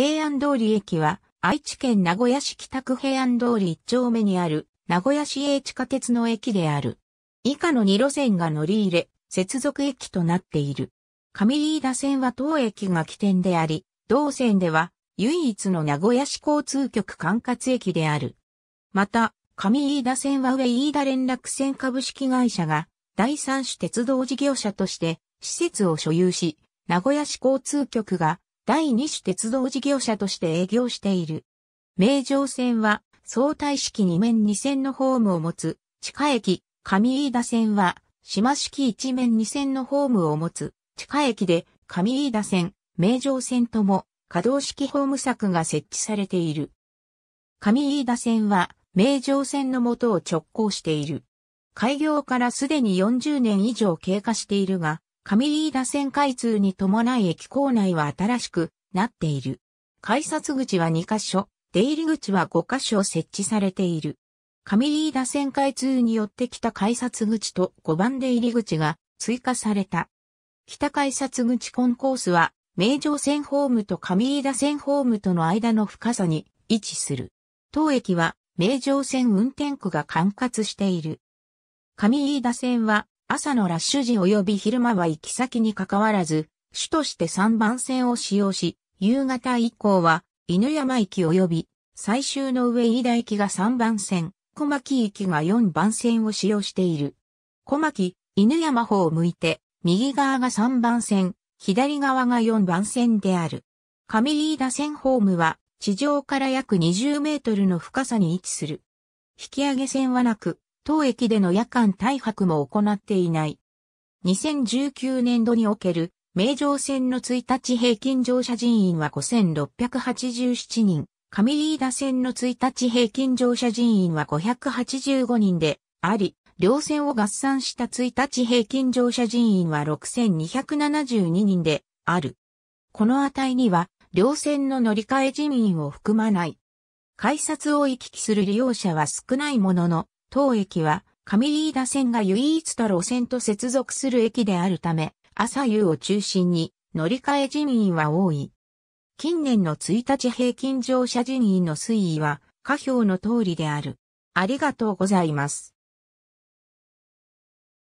平安通り駅は、愛知県名古屋市北区平安通り1丁目にある、名古屋市営地下鉄の駅である。以下の2路線が乗り入れ、接続駅となっている。上飯田線は当駅が起点であり、同線では唯一の名古屋市交通局管轄駅である。また、上飯田線は上飯田連絡線株式会社が第三種鉄道事業者として施設を所有し、名古屋市交通局が第二種鉄道事業者として営業している。名城線は相対式2面2線のホームを持つ地下駅、上飯田線は島式1面2線のホームを持つ地下駅で上飯田線、名城線とも可動式ホーム柵が設置されている。上飯田線は名城線のとを直行している。開業からすでに40年以上経過しているが、上飯田線開通に伴い駅構内は新しくなっている。改札口は2カ所、出入り口は5カ所設置されている。上飯田線開通によって北改札口と5番出入り口が追加された。北改札口コンコースは、名城線ホームと上飯田線ホームとの間の深さに位置する。当駅は、名城線運転区が管轄している。上飯田線は、朝のラッシュ時及び昼間は行き先に関わらず、主として3番線を使用し、夕方以降は犬山駅及び最終の上飯田駅が3番線、小牧駅が4番線を使用している。小牧、犬山方を向いて、右側が3番線、左側が4番線である。上飯田線ホームは地上から約20メートルの深さに位置する。引き上げ線はなく、当駅での夜間大泊も行っていない。2019年度における名城線の1日平均乗車人員は5687人、上飯田線の1日平均乗車人員は585人であり、両線を合算した1日平均乗車人員は6272人である。この値には両線の乗り換え人員を含まない。改札を行き来する利用者は少ないものの、当駅は上飯田線が唯一た路線と接続する駅であるため、朝夕を中心に乗り換え人員は多い。近年の1日平均乗車人員の推移は下表の通りである。ありがとうございます。